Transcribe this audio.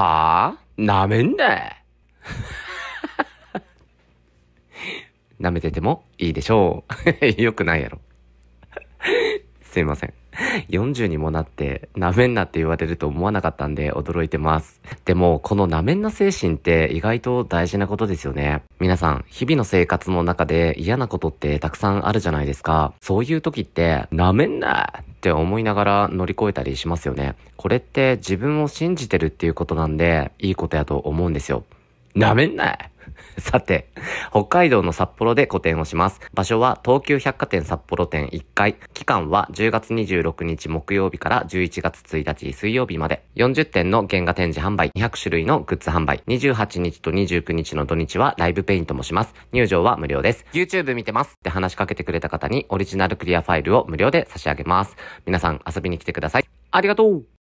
はぁなめんだ舐めててもいいでしょう。よくないやろ。すいません。40にもなって、なめんなって言われると思わなかったんで驚いてます。でも、このなめんな精神って意外と大事なことですよね。皆さん、日々の生活の中で嫌なことってたくさんあるじゃないですか。そういう時って、なめんなって思いながら乗り越えたりしますよね。これって自分を信じてるっていうことなんで、いいことやと思うんですよ。なめんな さて、北海道の札幌で個展をします。場所は東急百貨店札幌店1階。期間は10月26日木曜日から11月1日水曜日まで。40点の原画展示販売、200種類のグッズ販売。28日と29日の土日はライブペイントもします。入場は無料です。YouTube 見てますって話しかけてくれた方にオリジナルクリアファイルを無料で差し上げます。皆さん遊びに来てください。ありがとう